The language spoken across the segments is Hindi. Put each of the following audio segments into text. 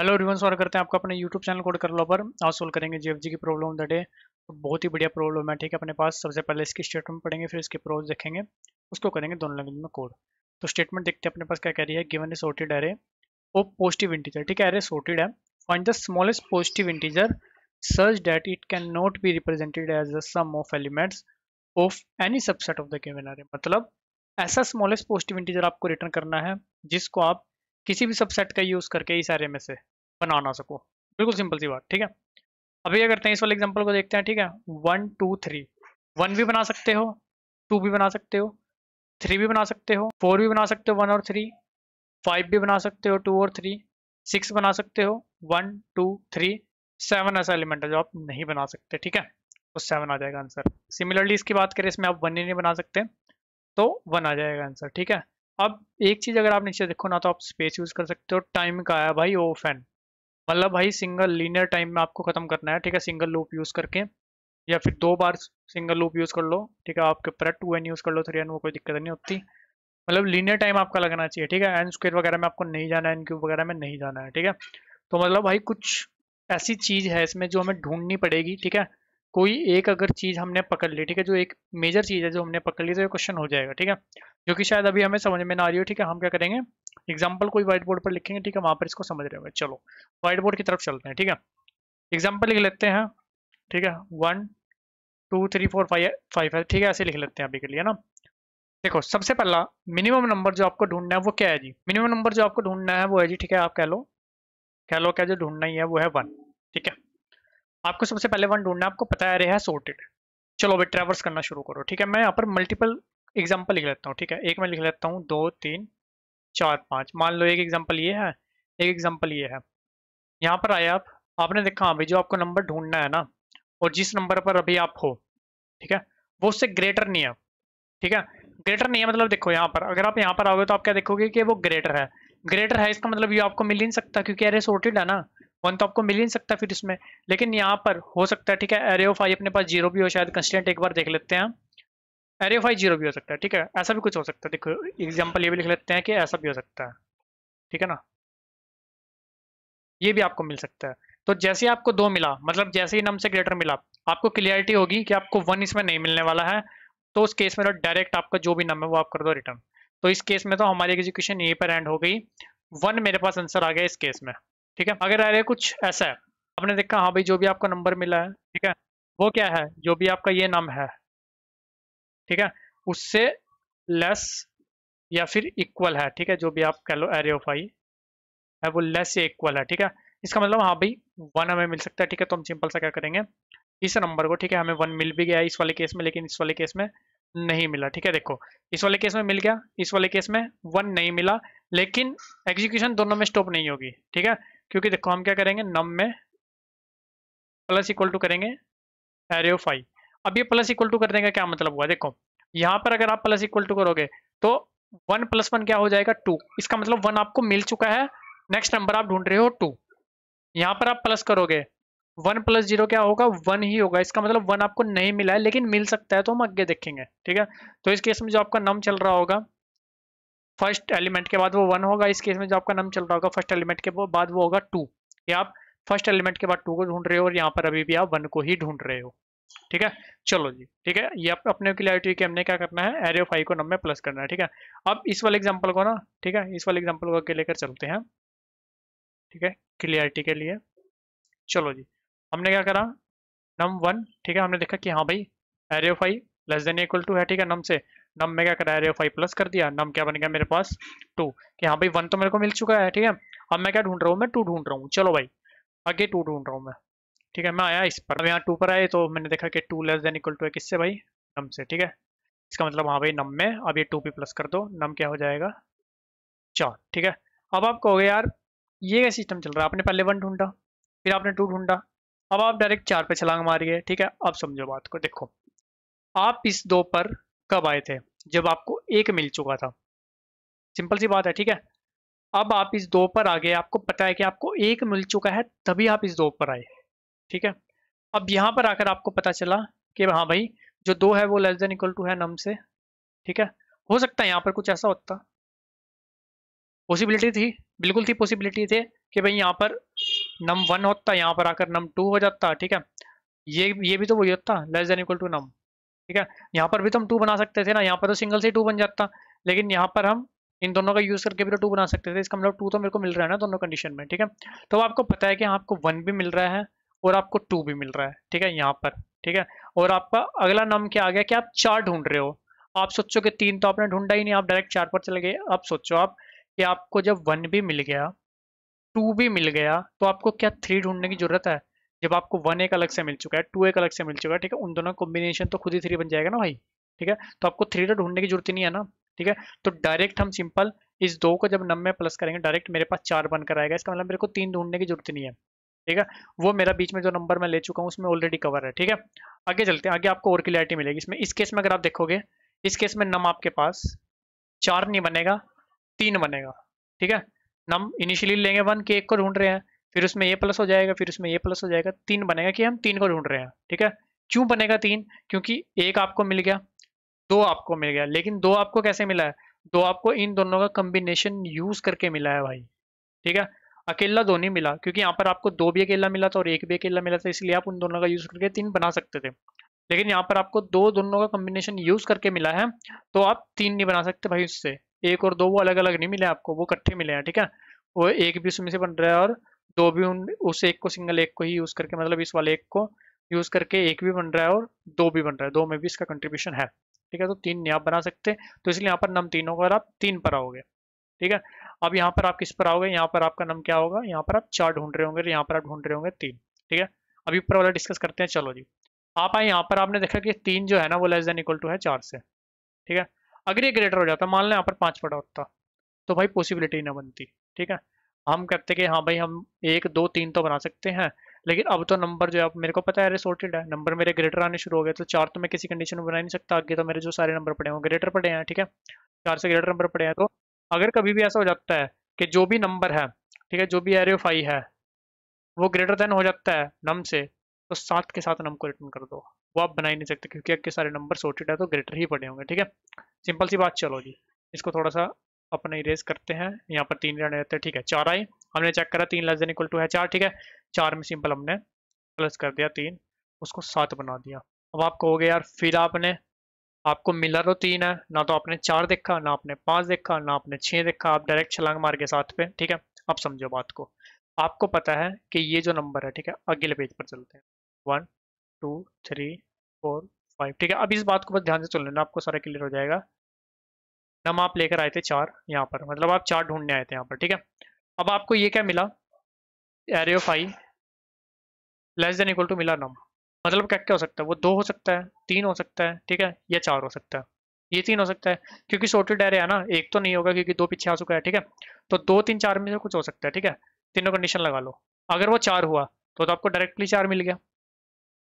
हेलो रिवन स्वागत करते हैं आपका अपने यूट्यूब चैनल कोड कर लो पर आज सोल्व करेंगे जीएफजी की प्रॉब्लम द डे तो बहुत ही बढ़िया प्रॉब्लम है ठीक है अपने पास सबसे पहले इसकी स्टेटमेंट पढ़ेंगे फिर इसके प्रोज देखेंगे उसको करेंगे दोनों लैंग्वेज में कोड तो स्टेटमेंट देखते हैं अपने पास क्या कह रही है गिवन ए सोर्टेड एरे वो पॉजिटिव इंटीजर ठीक है एरे सोर्टेड है find the smallest positive integer such that it can not be represented as the sum of elements of any subset of the given array मतलब ऐसा स्मॉलेस्ट पॉजिटिव इंटीजर आपको रिटर्न करना है जिसको आप किसी भी सबसेट का यूज़ करके इस एरे में से बना ना सको बिल्कुल सिंपल सी बात ठीक है अभी क्या करते हैं इस वाले एग्जाम्पल को देखते हैं ठीक है वन टू थ्री वन भी बना सकते हो टू भी बना सकते हो थ्री भी बना सकते हो फोर भी बना सकते हो वन और थ्री फाइव भी बना सकते हो टू और थ्री सिक्स बना सकते हो वन टू थ्री सेवन ऐसा एलिमेंट है जो आप नहीं बना सकते ठीक है तो सेवन आ जाएगा आंसर सिमिलरली इसकी बात करें इसमें आप वन ही नहीं बना सकते तो वन आ जाएगा आंसर ठीक है अब एक चीज़ अगर आप नीचे देखो ना तो आप स्पेस यूज़ कर सकते हो टाइम का आया भाई ओ फैन मतलब भाई सिंगल लीनियर टाइम में आपको ख़त्म करना है ठीक है सिंगल लूप यूज़ करके या फिर दो बार सिंगल लूप यूज़ कर लो ठीक है आपके पर टू एन यूज़ कर लो थ्री एन वो कोई दिक्कत नहीं होती मतलब लीनियर टाइम आपका लगना चाहिए ठीक है एन स्क्वेयर वगैरह में आपको नहीं जाना है एन क्यूब वगैरह में नहीं जाना है ठीक है तो मतलब भाई कुछ ऐसी चीज़ है इसमें जो हमें ढूंढनी पड़ेगी ठीक है कोई एक अगर चीज़ हमने पकड़ ली ठीक है जो एक मेजर चीज़ है जो हमने पकड़ ली तो ये क्वेश्चन हो जाएगा ठीक है जो कि शायद अभी हमें समझ में ना आ रही हो ठीक है हम क्या करेंगे एग्जाम्पल कोई व्हाइट बोर्ड पर लिखेंगे ठीक है वहाँ पर इसको समझ रहे होंगे चलो व्हाइट बोर्ड की तरफ चलते हैं ठीक है एग्जाम्पल लिख लेते हैं ठीक है one two three four five five five ठीक है ऐसे लिख लेते हैं अभी के लिए ना देखो सबसे पहला मिनिमम नंबर जो आपको ढूंढना है वो क्या है जी मिनिमम नंबर जो आपको ढूंढना है वो है जी ठीक है आप कह लो कह लो क्या जो ढूंढना ही है वो है वन ठीक है आपको सबसे पहले वन ढूंढना आपको पता है है सोर्टेड चलो भाई ट्रेवर्स करना शुरू करो ठीक है मैं यहाँ पर मल्टीपल एग्जाम्पल लिख लेता हूँ ठीक है एक मैं लिख लेता हूँ दो तीन चार पाँच मान लो एक एग्जाम्पल ये है एक एग्जाम्पल ये है यहाँ पर आए आप आपने देखा अभी हाँ जो आपको नंबर ढूंढना है ना और जिस नंबर पर अभी आप हो ठीक है वो उससे ग्रेटर नहीं है ठीक है ग्रेटर नहीं है मतलब देखो यहाँ पर अगर आप यहाँ पर आओगे तो आप क्या देखोगे कि वो ग्रेटर है ग्रेटर है इसका मतलब ये आपको मिल ही नहीं सकता क्योंकि अरे सोर्टेड है ना वन तो आपको मिल ही नहीं सकता फिर इसमें लेकिन यहाँ पर हो सकता है ठीक है एरे ऑफ आई अपने पास जीरो भी हो शायद कंस्टेंट एक बार देख लेते हैं एरे ऑफ आई जीरो भी हो सकता है ठीक है ऐसा भी कुछ हो सकता है देखो एग्जाम्पल ये भी लिख लेते हैं कि ऐसा भी हो सकता है ठीक है ना ये भी आपको मिल सकता है तो जैसे ही आपको दो मिला मतलब जैसे ही नम से ग्रेटर मिला आपको क्लियरिटी होगी कि आपको वन इसमें नहीं मिलने वाला है तो उस केस में तो डायरेक्ट आपका जो भी नम है वो आप कर दो रिटर्न तो इस केस में तो हमारी एग्जीक्यूशन यहीं पर एंड हो गई वन मेरे पास आंसर आ गया इस केस में ठीक है अगर अरे कुछ ऐसा है आपने देखा हाँ भाई जो भी आपका नंबर मिला है ठीक है वो क्या है जो भी आपका ये नाम है ठीक है उससे लेस या फिर इक्वल है ठीक है जो भी आप कह लो एरे ऑफ आई है वो लेस या इक्वल है ठीक है इसका मतलब हाँ भाई वन हमें मिल सकता है ठीक है तो हम सिंपल सा क्या करेंगे इस नंबर को ठीक है हमें वन मिल भी गया इस वाले केस में लेकिन इस वाले केस में नहीं मिला ठीक है देखो इस वाले केस में मिल गया इस वाले केस में वन नहीं मिला लेकिन एग्जीक्यूशन दोनों में स्टॉप नहीं होगी ठीक है क्योंकि देखो हम क्या करेंगे नम में प्लस इक्वल टू करेंगे एरे ऑफ आई अब ये प्लस इक्वल टू करने का क्या मतलब हुआ देखो यहाँ पर अगर आप प्लस इक्वल टू करोगे तो वन प्लस वन क्या हो जाएगा टू इसका मतलब वन आपको मिल चुका है नेक्स्ट नंबर आप ढूंढ रहे हो टू यहाँ पर आप प्लस करोगे वन प्लस जीरो क्या होगा वन ही होगा इसका मतलब वन आपको नहीं मिला है लेकिन मिल सकता है तो हम आगे देखेंगे ठीक है तो इस केस में जो आपका नम चल रहा होगा फर्स्ट एलिमेंट के बाद वो वन होगा इस केस में जो आपका नम चल रहा होगा फर्स्ट एलिमेंट के बाद वो होगा टू या आप फर्स्ट एलिमेंट के बाद टू को ढूंढ रहे हो और यहाँ पर अभी भी आप वन को ही ढूंढ रहे हो ठीक है चलो जी ठीक है ये आप अपने क्लियरिटी के हमने क्या करना है एरियो फाइव को नम में प्लस करना है ठीक है अब इस वाले एग्जाम्पल को ना ठीक है इस वाले एग्जाम्पल को लेकर चलते हैं ठीक है क्लियरिटी के लिए चलो जी हमने क्या करा नम वन ठीक है हमने देखा कि हाँ भाई एरियो five less than equal to है ठीक है नम से नम में क्या करा रहे फाइव प्लस कर दिया नम क्या बन गया मेरे पास टू कि हाँ भाई वन तो मेरे को मिल चुका है ठीक है अब मैं क्या ढूंढ रहा हूँ मैं टू ढूंढ रहा हूँ चलो भाई आगे टू ढूंढ रहा हूँ मैं ठीक है मैं आया इस पर अब यहाँ टू पर आए तो मैंने देखा कि two less than equal to है किससे भाई नम से ठीक है इसका मतलब हाँ भाई नम में अब ये टू पी प्लस कर दो नम क्या हो जाएगा चार ठीक है अब आप कहोगे यार ये क्या सिस्टम चल रहा है आपने पहले वन ढूंढा फिर आपने टू ढूंढा अब आप डायरेक्ट चार पे छलांग मारिए ठीक है अब समझो बात को देखो आप इस दो पर कब आए थे जब आपको एक मिल चुका था सिंपल सी बात है ठीक है अब आप इस दो पर आ गए आपको पता है कि आपको एक मिल चुका है तभी आप इस दो पर आए ठीक है अब यहां पर आकर आपको पता चला कि हाँ भाई जो दो है वो लेस देन इक्वल टू है नम से ठीक है हो सकता है यहाँ पर कुछ ऐसा होता पॉसिबिलिटी थी बिल्कुल थी पॉसिबिलिटी थे कि भाई यहाँ पर नम वन होता यहाँ पर आकर नम टू हो जाता ठीक है ये ये भी तो वही होता less than equal to num ठीक है यहाँ पर भी तो हम टू बना सकते थे ना यहाँ पर तो सिंगल से टू बन जाता लेकिन यहाँ पर हम इन दोनों का यूज़ करके भी तो टू बना सकते थे इसका मतलब टू तो मेरे को मिल रहा है ना दोनों कंडीशन में ठीक है तो आपको पता है कि आपको वन भी मिल रहा है और आपको टू भी मिल रहा है ठीक है यहाँ पर ठीक है और आपका अगला नाम क्या आ गया कि आप चार ढूंढ रहे हो आप सोचो कि तीन तो आपने ढूंढा ही नहीं आप डायरेक्ट चार पर चले गए आप सोचो आप कि आपको जब वन भी मिल गया टू भी मिल गया तो आपको क्या थ्री ढूंढने की जरूरत है जब आपको वन एक अलग से मिल चुका है टू एक अलग से मिल चुका है ठीक है उन दोनों कॉम्बिनेशन तो खुद ही थ्री बन जाएगा ना भाई ठीक है तो आपको थ्री तो ढूंढने की जरूरत नहीं है ना ठीक है तो डायरेक्ट हम सिंपल इस दो को जब नम में प्लस करेंगे डायरेक्ट मेरे पास चार बनकर आएगा इसका मतलब मेरे को तीन ढूंढने की जरूरत नहीं है ठीक है वो मेरा बीच में जो नंबर मैं ले चुका हूँ उसमें ऑलरेडी कवर है ठीक है आगे चलते हैं आगे आपको और क्लियरिटी मिलेगी इसमें इस केस में अगर आप देखोगे इस केस में नम आपके पास चार नहीं बनेगा तीन बनेगा ठीक है नम इनिशियली लेंगे वन के एक को ढूंढ रहे हैं फिर उसमें ये प्लस हो जाएगा फिर उसमें ये प्लस हो जाएगा तीन बनेगा कि हम तीन को ढूंढ रहे हैं ठीक है क्यों बनेगा तीन क्योंकि एक आपको मिल गया दो आपको मिल गया लेकिन दो आपको कैसे मिला है दो आपको इन दोनों का कम्बिनेशन यूज करके मिला है भाई ठीक है अकेला दो नहीं मिला क्योंकि यहाँ पर आपको दो भी अकेला मिला था और एक भी अकेला मिला था इसलिए आप उन दोनों का यूज करके तीन बना सकते थे लेकिन यहाँ पर आपको दो दोनों का कम्बिनेशन यूज करके मिला है तो आप तीन नहीं बना सकते भाई उससे एक और दो वो अलग अलग नहीं मिले आपको वो इकट्ठे मिले हैं ठीक है वो एक भी उसमें से बन रहा है और दो भी उन उस एक को सिंगल एक को ही यूज करके मतलब इस वाले एक को यूज करके एक भी बन रहा है और दो भी बन रहा है दो में भी इसका कंट्रीब्यूशन है ठीक है तो तीन नहीं आप बना सकते तो इसलिए यहाँ पर नम तीनों और आप तीन पर आओगे ठीक है अब यहाँ पर आप किस पर आओगे यहाँ पर आपका नम क्या होगा यहाँ पर आप चार ढूंढ रहे होंगे तो यहाँ पर आप ढूंढ रहे होंगे तीन ठीक है अभी ऊपर वाला डिस्कस करते हैं चलो जी आप आए यहाँ पर आपने देखा कि तीन जो है ना वो लेस देन इक्वल टू है चार से ठीक है अगर ये ग्रेटर हो जाता मान लें यहाँ पर पाँच पड़ा होता तो भाई पॉसिबिलिटी ना बनती ठीक है हम कहते कि हाँ भाई हम एक दो तीन तो बना सकते हैं लेकिन अब तो नंबर जो है मेरे को पता है रिसोर्टेड है नंबर मेरे ग्रेटर आने शुरू हो गए तो चार तो मैं किसी कंडीशन में बना ही नहीं सकता आगे तो मेरे जो सारे नंबर पड़े हैं ग्रेटर पड़े हैं ठीक है चार से ग्रेटर नंबर पड़े हैं तो अगर कभी भी ऐसा हो जाता है कि जो भी नंबर है ठीक है जो भी एरियो फाइव है वो ग्रेटर देन हो जाता है नम से तो सात के साथ नम को रिटर्न कर दो वो आप बना ही नहीं सकते क्योंकि के सारे नंबर सोर्टेड है तो ग्रेटर ही पड़े होंगे ठीक है सिंपल सी बात चलो जी इसको थोड़ा सा अपने इरेज करते हैं यहाँ पर तीन रन रहते हैं ठीक है चार आए हमने चेक करा तीन लेस देन इक्वल टू है चार ठीक है चार में सिंपल हमने प्लस कर दिया तीन उसको सात बना दिया अब आप कहोगे यार फिर आपने आपको मिला तो तीन है ना तो आपने चार देखा ना आपने पाँच देखा ना आपने छः देखा आप डायरेक्ट छलांग मार के साथ पे ठीक है आप समझो बात को आपको पता है कि ये जो नंबर है ठीक है अगले पेज पर चलते हैं one two three four five ठीक है अब इस बात को बस ध्यान से चल लेना आपको सारा क्लियर हो जाएगा नम आप लेकर आए थे चार यहाँ पर मतलब आप चार ढूंढने आए थे यहाँ पर ठीक है अब आपको ये क्या मिला array of I less than equal to मिला नम मतलब क्या क्या हो सकता है वो दो हो सकता है तीन हो सकता है ठीक है या चार हो सकता है ये तीन हो सकता है क्योंकि सोटेड एरे है ना एक तो नहीं होगा क्योंकि दो पीछे आ चुका है ठीक है तो दो तीन चार में से कुछ हो सकता है ठीक है तीनों कंडीशन लगा लो अगर वो चार हुआ तो, तो आपको डायरेक्टली चार मिल गया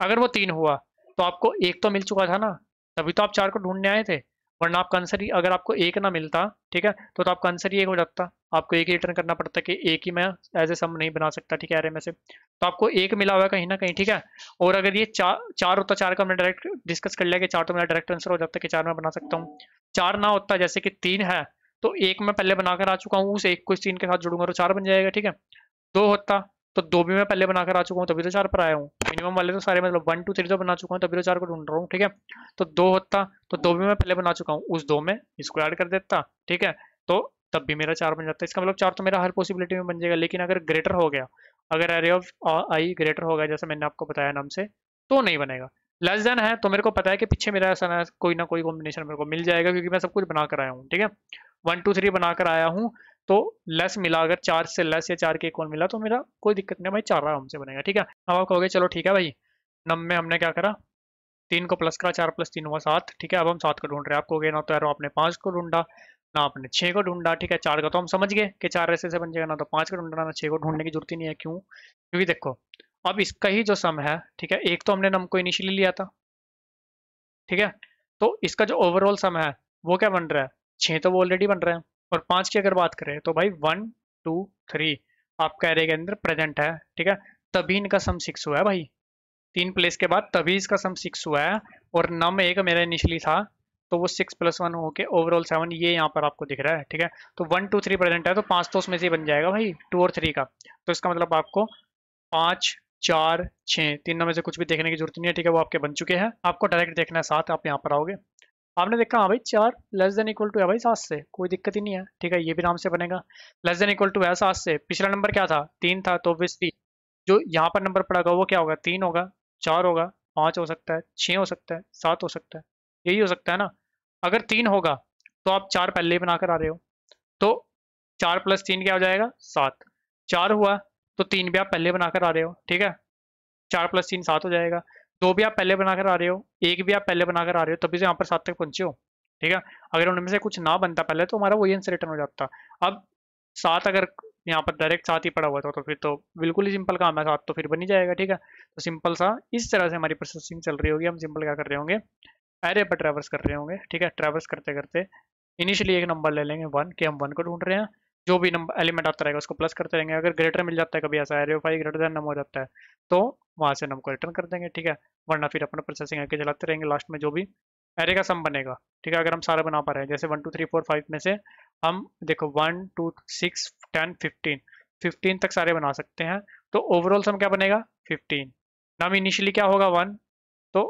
अगर वो तीन हुआ तो आपको एक तो मिल चुका था ना तभी तो आप चार को ढूंढने आए थे वरना आपका आंसर ही अगर आपको एक ना मिलता ठीक है तो, तो आपका आंसर ही एक हो जाता आपको एक ही रिटर्न करना पड़ता कि एक ही मैं एज ए सम नहीं बना सकता ठीक है एरे में से तो आपको एक मिला हुआ कहीं ना कहीं ठीक है और अगर ये चार चार होता चार का मैंने डायरेक्ट डिस्कस कर लिया कि चार तो मेरा डायरेक्ट आंसर हो जाता कि चार मैं बना सकता हूँ चार ना होता जैसे कि तीन है तो एक मैं पहले बनाकर आ चुका हूँ उस एक को इस तीन के साथ जुड़ूंगा तो चार बन जाएगा ठीक है दो होता तो दो भी मैं पहले बनाकर आ चुका हूँ तभी तो चार पर आया हूँ मिनिमम वाले तो सारे मतलब वन टू थ्री तो बना चुका हूँ तभी तो चार को ढूंढ रहा हूँ ठीक है तो दो होता तो दो भी मैं पहले बना चुका हूँ उस दो में इसको ऐड कर देता ठीक है तो तब भी मेरा चार बन जाता है इसका मतलब चार तो मेरा हर पॉसिबिलिटी में बन जाएगा लेकिन अगर ग्रेटर हो गया अगर एरे ऑफ आई ग्रेटर हो गया जैसे मैंने आपको बताया नाम से तो नहीं बनेगा लेस देन है तो मेरे को पता है कि पीछे मेरा ऐसा ना कोई ना कोई कॉम्बिनेशन मेरे को मिल जाएगा क्योंकि मैं सब कुछ बनाकर आया हूँ ठीक है वन टू थ्री बनाकर आया हूँ तो लेस मिला अगर चार से लेस या चार के इक्वल मिला तो मेरा कोई दिक्कत नहीं भाई चार रहा हमसे बनेगा ठीक है अब आप कहोगे चलो ठीक है भाई नम में हमने क्या करा तीन को प्लस करा चार प्लस तीन हुआ सात ठीक है अब हम सात को ढूंढ रहे हैं आपको ना तो यार आपने पाँच को ढूंढा ना आपने छः को ढूंढा ठीक है चार का तो हम समझ गए कि चार ऐसे से बन जाएगा ना तो पाँच को ढूंढना ना छः को ढूंढने की जरूरत ही नहीं है क्यों क्योंकि देखो अब इसका ही जो सम है ठीक है एक तो हमने नम को इनिशियली लिया था ठीक है तो इसका जो ओवरऑल सम है वो क्या बन रहा है छः तो वो ऑलरेडी बन रहे हैं और पांच की अगर बात करें तो भाई वन टू थ्री आपका एरे के अंदर प्रेजेंट है ठीक है तभी इनका सम सिक्स हुआ है भाई तीन प्लेस के बाद तभी इसका सम सिक्स हुआ है और नम एक मेरा इनिशियली था तो वो सिक्स प्लस वन होके ओवरऑल सेवन ये यहाँ पर आपको दिख रहा है ठीक है तो वन टू थ्री प्रेजेंट है तो पांच तो उसमें से बन जाएगा भाई टू और थ्री का तो इसका मतलब आपको पांच चार छः तीन में से कुछ भी देखने की जरूरत नहीं है ठीक है वो आपके बन चुके हैं आपको डायरेक्ट देखना है साथ आप यहाँ पर आओगे आपने देखा हाँ भाई चार लेस देन इक्वल टू है भाई सात से कोई दिक्कत ही नहीं है ठीक है ये भी नाम से बनेगा लेस देन इक्वल टू है सात से पिछला नंबर क्या था तीन था तो ऑब्वियसली जो यहाँ पर नंबर पड़ेगा वो क्या होगा तीन होगा चार होगा पाँच हो सकता है छः हो सकता है सात हो सकता है यही हो सकता है ना अगर तीन होगा तो आप चार पहले ही बनाकर आ रहे हो तो चार प्लस तीन क्या हो जाएगा सात चार हुआ तो तीन भी आप पहले बनाकर आ रहे हो ठीक है चार प्लस तीन सात हो जाएगा दो भी आप पहले बनाकर आ रहे हो एक भी आप पहले बनाकर आ रहे हो तभी से यहाँ पर सात तक पहुंचे हो ठीक है अगर उनमें से कुछ ना बनता पहले तो हमारा वही आंसर रिटर्न हो जाता अब सात अगर यहाँ पर डायरेक्ट साथ ही पड़ा हुआ था तो फिर तो बिल्कुल ही सिंपल काम है साथ तो फिर बन ही जाएगा ठीक है तो सिंपल सा इस तरह से हमारी प्रोसेसिंग चल रही होगी हम सिंपल क्या कर रहे होंगे एरे पर ट्रैवर्स कर रहे होंगे ठीक है ट्रैवर्स करते करते इनिशियली एक नंबर ले लेंगे वन के हम वन को ढूंढ रहे हैं जो भी नंबर एलिमेंट आता रहेगा उसको प्लस करते रहेंगे अगर ग्रेटर मिल जाता है कभी ऐसा एरियो फाइव ग्रेटर देन नम हो जाता है तो वहाँ से नम को रिटर्न कर देंगे ठीक है वरना फिर अपना प्रोसेसिंग आगे चलाते रहेंगे लास्ट में जो भी एरे का सम बनेगा ठीक है अगर हम सारे बना पा रहे हैं जैसे one two three four five में से हम देखो one two six ten fifteen fifteen तक सारे बना सकते हैं तो ओवरऑल सम क्या बनेगा फिफ्टीन नाम इनिशियली क्या होगा वन तो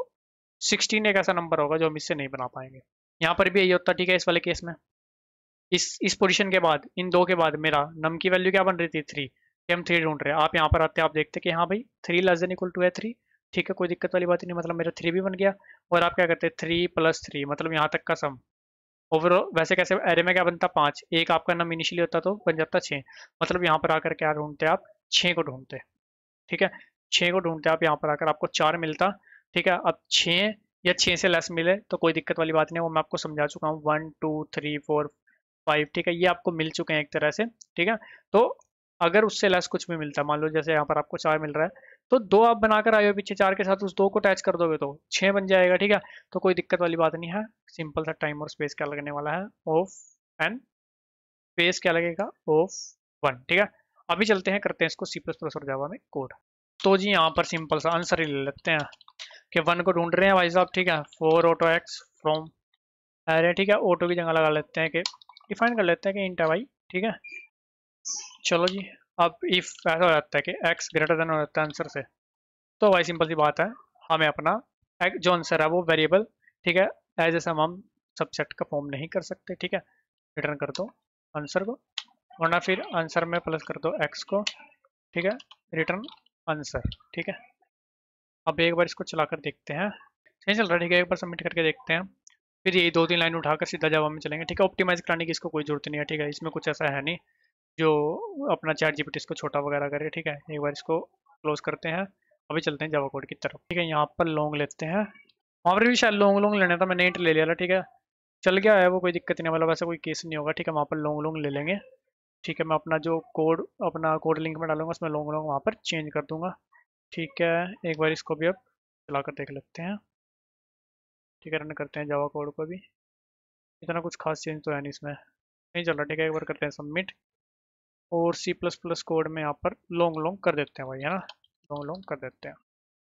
सिक्सटीन एक ऐसा नंबर होगा जो हम इससे नहीं बना पाएंगे यहाँ पर भी यही होता ठीक है इस वाले केस में इस इस पोजीशन के बाद इन दो के बाद मेरा नम की वैल्यू क्या बन रही थी थ्री कि हम थ्री ढूंढ रहे हैं आप यहाँ पर आते हैं आप देखते कि हाँ भाई three less than equal to है थ्री ठीक है कोई दिक्कत वाली बात नहीं मतलब मेरा थ्री भी बन गया और आप क्या करते हैं थ्री प्लस थ्री मतलब यहाँ तक का सम ओवरऑल वैसे कैसे एरे में क्या बनता पाँच एक आपका नम इनिशियली होता तो बन जाता छः मतलब यहाँ पर आकर क्या ढूंढते आप छः को ढूंढते ठीक है छः को ढूंढते आप यहाँ पर आकर आपको चार मिलता ठीक है अब छः या छः से लेस मिले तो कोई दिक्कत वाली बात नहीं वो मैं आपको समझा चुका हूँ one two three four five ठीक है ये आपको मिल चुके हैं एक तरह से ठीक है तो अगर उससे लेस कुछ भी मिलता है मान लो जैसे यहाँ पर आपको चार मिल रहा है तो दो आप बनाकर आए हो पीछे चार के साथ उस दो को अटैच कर दोगे तो छः बन जाएगा ठीक है तो कोई दिक्कत वाली बात नहीं है सिंपल सा टाइम और स्पेस क्या लगने वाला है ऑफ एंड स्पेस क्या लगेगा ऑफ वन ठीक है अभी चलते हैं करते हैं इसको सी प्लस प्लस और जावा में कोड तो जी यहाँ पर सिंपल सा आंसर ही ले लेते हैं कि वन को ढूंढ रहे हैं भाई साहब ठीक है फोर ऑटो एक्स फ्रॉम अरे ठीक है ऑटो की जगह लगा लेते हैं कि डिफाइन कर लेते हैं कि इंटा वाई ठीक है चलो जी अब इफ ऐसा हो जाता है कि एक्स ग्रेटर देन हो जाता है आंसर से तो वाई सिंपल सी बात है हमें अपना जो आंसर है वो वेरिएबल ठीक है एज ए सम हम सबसेट का फॉर्म नहीं कर सकते ठीक है रिटर्न कर दो आंसर को वरना फिर आंसर में प्लस कर दो एक्स को ठीक है रिटर्न आंसर ठीक है अब एक बार इसको चला कर देखते हैं सही चल रहा है ठीक है एक बार सबमिट करके देखते हैं फिर यही दो तीन लाइन उठाकर सीधा जवाब में चलेंगे ठीक है ऑप्टिमाइज कराने की इसको कोई जरूरत नहीं है ठीक है इसमें कुछ ऐसा है नहीं जो अपना चैट जीपीटी इसको छोटा वगैरह करे ठीक है एक बार इसको क्लोज करते हैं अभी चलते हैं जावा कोड की तरफ ठीक है यहाँ पर लॉन्ग लेते हैं वहाँ पर भी शायद लॉन्ग लॉन्ग लेना था मैंने इंट ले लिया था ठीक है चल गया है वो कोई दिक्कत नहीं मतलब ऐसा कोई केस नहीं होगा ठीक है वहाँ पर लॉन्ग लॉन्ग ले लेंगे ठीक है मैं अपना जो कोड अपना कोड लिंक में डालूंगा उसमें लॉन्ग लॉन्ग वहाँ पर चेंज कर दूंगा ठीक है एक बार इसको भी अब चला कर देख लेते हैं रन करते हैं जावा कोड को भी इतना कुछ खास चेंज तो है नहीं इसमें नहीं चल रहा ठीक है एक बार करते हैं सबमिट और सी प्लस प्लस कोड में यहाँ पर लॉन्ग लॉन्ग कर देते हैं भाई है ना लॉन्ग लॉन्ग कर देते हैं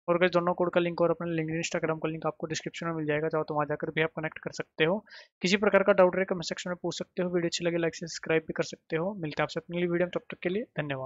और अगर दोनों कोड का लिंक और अपने लिंक इंस्टाग्राम का लिंक आपको डिस्क्रिप्शन में मिल जाएगा चाहो तो वहाँ जाकर भी आप कनेक्ट कर सकते हो किसी प्रकार का डाउट रहे कमेंट सेक्शन में पूछ सकते हो वीडियो अच्छी लगे लाइक सब्सक्राइब भी कर सकते हो मिलते हैं आपसे अपनी वीडियो में तब तक के लिए धन्यवाद